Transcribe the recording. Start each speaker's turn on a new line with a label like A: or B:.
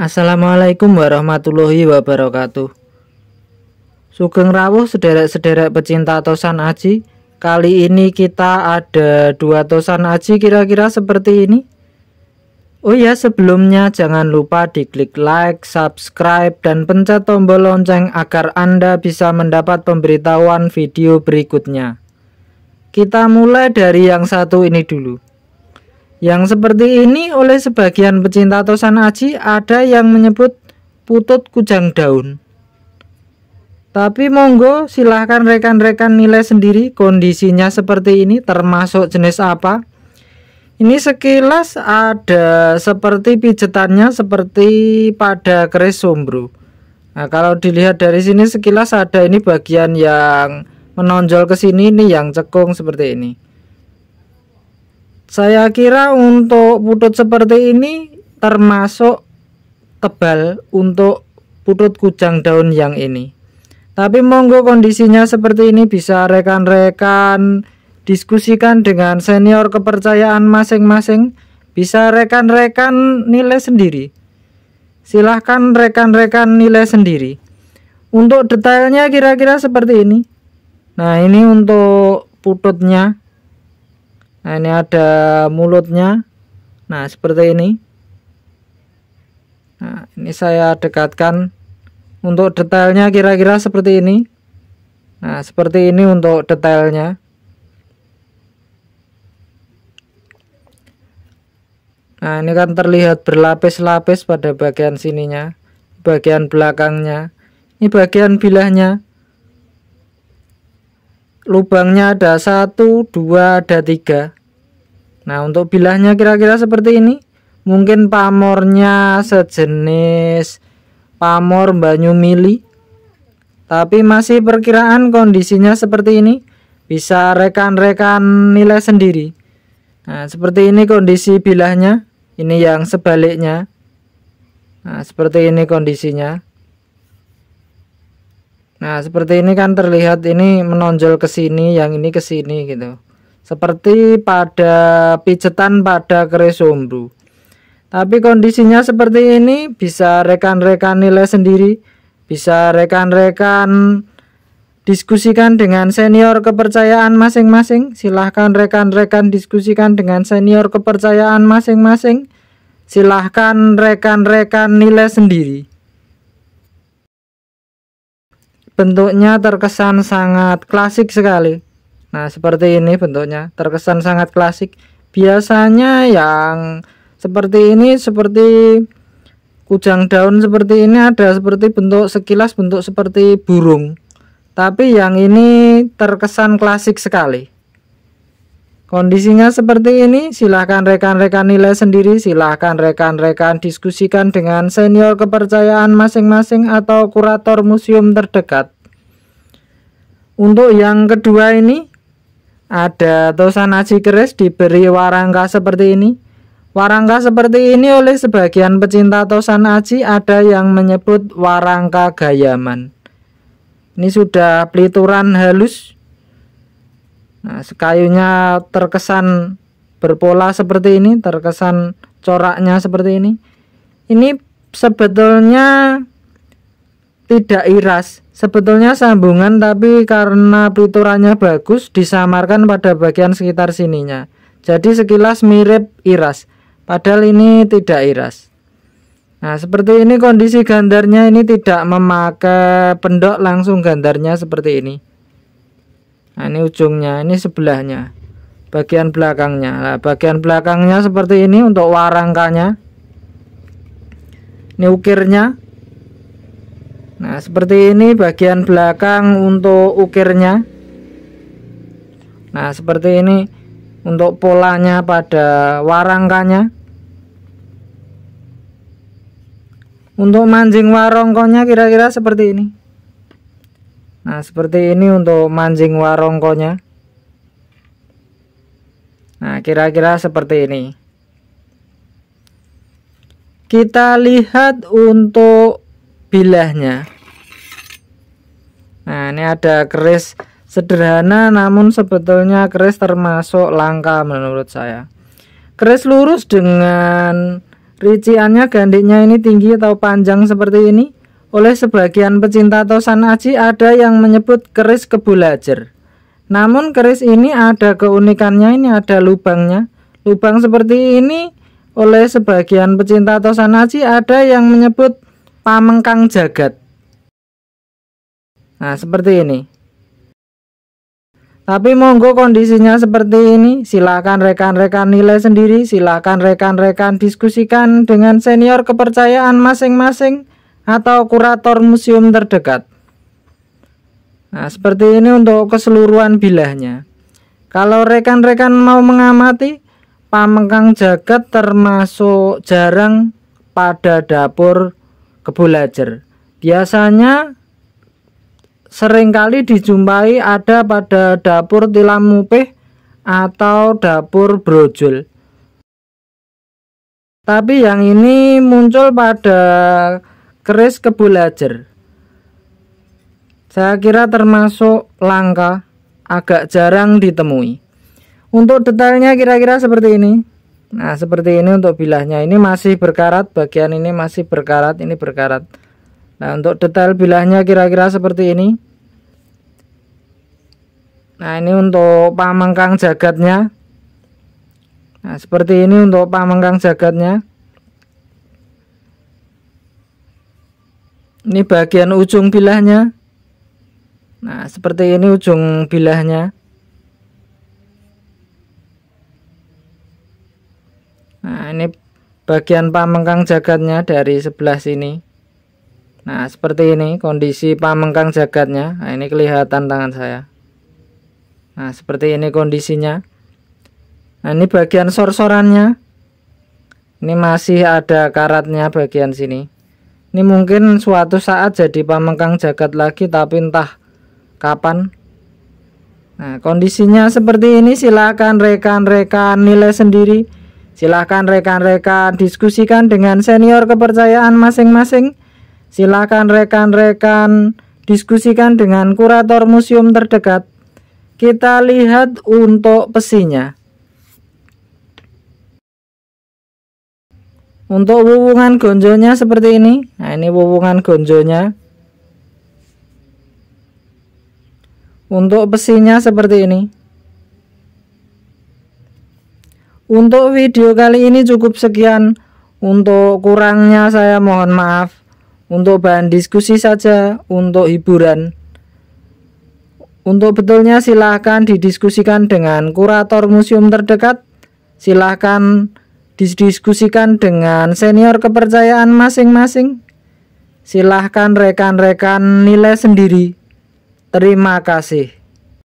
A: Assalamualaikum warahmatullahi wabarakatuh Sugeng rawuh sederek-sederek pecinta tosan aji Kali ini kita ada dua tosan aji kira-kira seperti ini Oh ya sebelumnya jangan lupa diklik like, subscribe, dan pencet tombol lonceng agar Anda bisa mendapat pemberitahuan video berikutnya Kita mulai dari yang satu ini dulu yang seperti ini oleh sebagian pecinta tosan aji ada yang menyebut putut kujang daun. Tapi monggo silahkan rekan-rekan nilai sendiri kondisinya seperti ini termasuk jenis apa. Ini sekilas ada seperti pijetannya seperti pada keris sombro. Nah, kalau dilihat dari sini sekilas ada ini bagian yang menonjol ke sini ini yang cekung seperti ini. Saya kira untuk putut seperti ini termasuk tebal untuk putut kujang daun yang ini. Tapi monggo kondisinya seperti ini bisa rekan-rekan diskusikan dengan senior kepercayaan masing-masing. Bisa rekan-rekan nilai sendiri. Silahkan rekan-rekan nilai sendiri. Untuk detailnya kira-kira seperti ini. Nah ini untuk pututnya Nah, ini ada mulutnya. Nah, seperti ini. Nah, ini saya dekatkan untuk detailnya kira-kira seperti ini. Nah, seperti ini untuk detailnya. Nah, ini kan terlihat berlapis-lapis pada bagian sininya, bagian belakangnya, ini bagian bilahnya lubangnya ada satu, dua, ada tiga. Nah untuk bilahnya kira-kira seperti ini. Mungkin pamornya sejenis pamor Banyumili, Tapi masih perkiraan kondisinya seperti ini. Bisa rekan-rekan nilai sendiri. Nah seperti ini kondisi bilahnya. Ini yang sebaliknya. Nah seperti ini kondisinya. Nah, seperti ini kan terlihat ini menonjol ke sini, yang ini ke sini gitu. Seperti pada pijetan pada kresombru. Tapi kondisinya seperti ini bisa rekan-rekan nilai sendiri, bisa rekan-rekan diskusikan dengan senior kepercayaan masing-masing. Silahkan rekan-rekan diskusikan dengan senior kepercayaan masing-masing. Silahkan rekan-rekan nilai sendiri. bentuknya terkesan sangat klasik sekali. Nah, seperti ini bentuknya, terkesan sangat klasik. Biasanya yang seperti ini seperti kujang daun seperti ini ada seperti bentuk sekilas bentuk seperti burung. Tapi yang ini terkesan klasik sekali. Kondisinya seperti ini, silahkan rekan-rekan nilai sendiri, silahkan rekan-rekan diskusikan dengan senior kepercayaan masing-masing atau kurator museum terdekat. Untuk yang kedua ini, ada tosan aji keris diberi warangka seperti ini. Warangka seperti ini oleh sebagian pecinta tosan aji ada yang menyebut warangka gayaman. Ini sudah pelituran halus Nah, sekayunya terkesan berpola seperti ini, terkesan coraknya seperti ini. Ini sebetulnya tidak iras. Sebetulnya sambungan tapi karena peliturannya bagus disamarkan pada bagian sekitar sininya. Jadi sekilas mirip iras. Padahal ini tidak iras. Nah, seperti ini kondisi gandarnya ini tidak memakai pendok langsung gandarnya seperti ini nah, ini ujungnya ini sebelahnya bagian belakangnya nah, bagian belakangnya seperti ini untuk warangkanya ini ukirnya nah seperti ini bagian belakang untuk ukirnya nah seperti ini untuk polanya pada warangkanya untuk mancing warongkonya kira-kira seperti ini Nah seperti ini untuk mancing warongkonya Nah kira-kira seperti ini Kita lihat untuk bilahnya Nah ini ada keris sederhana namun sebetulnya keris termasuk langka menurut saya Keris lurus dengan riciannya gandiknya ini tinggi atau panjang seperti ini oleh sebagian pecinta tosan aji ada yang menyebut keris kebulajer. Namun keris ini ada keunikannya, ini ada lubangnya. Lubang seperti ini oleh sebagian pecinta tosan aji ada yang menyebut pamengkang jagat. Nah, seperti ini. Tapi monggo kondisinya seperti ini, silakan rekan-rekan nilai sendiri, silakan rekan-rekan diskusikan dengan senior kepercayaan masing-masing atau kurator museum terdekat. Nah, seperti ini untuk keseluruhan bilahnya. Kalau rekan-rekan mau mengamati, pamengkang jagat termasuk jarang pada dapur kebulajar. Biasanya seringkali dijumpai ada pada dapur tilam mupeh atau dapur brojol. Tapi yang ini muncul pada keris kebulajar saya kira termasuk langka agak jarang ditemui untuk detailnya kira-kira seperti ini nah seperti ini untuk bilahnya ini masih berkarat bagian ini masih berkarat ini berkarat nah untuk detail bilahnya kira-kira seperti ini nah ini untuk pamengkang jagatnya nah seperti ini untuk pamengkang jagatnya ini bagian ujung bilahnya nah seperti ini ujung bilahnya nah ini bagian pamengkang jagatnya dari sebelah sini nah seperti ini kondisi pamengkang jagatnya nah, ini kelihatan tangan saya nah seperti ini kondisinya nah ini bagian sorsorannya ini masih ada karatnya bagian sini ini mungkin suatu saat jadi pamengkang jagat lagi tapi entah kapan. Nah, kondisinya seperti ini silakan rekan-rekan nilai sendiri. Silakan rekan-rekan diskusikan dengan senior kepercayaan masing-masing. Silakan rekan-rekan diskusikan dengan kurator museum terdekat. Kita lihat untuk pesinya. Untuk wuwungan gonjonya seperti ini. Nah, ini wuwungan gonjonya. Untuk besinya seperti ini. Untuk video kali ini cukup sekian. Untuk kurangnya saya mohon maaf. Untuk bahan diskusi saja, untuk hiburan. Untuk betulnya silahkan didiskusikan dengan kurator museum terdekat. Silahkan didiskusikan dengan senior kepercayaan masing-masing. Silahkan rekan-rekan nilai sendiri. Terima kasih.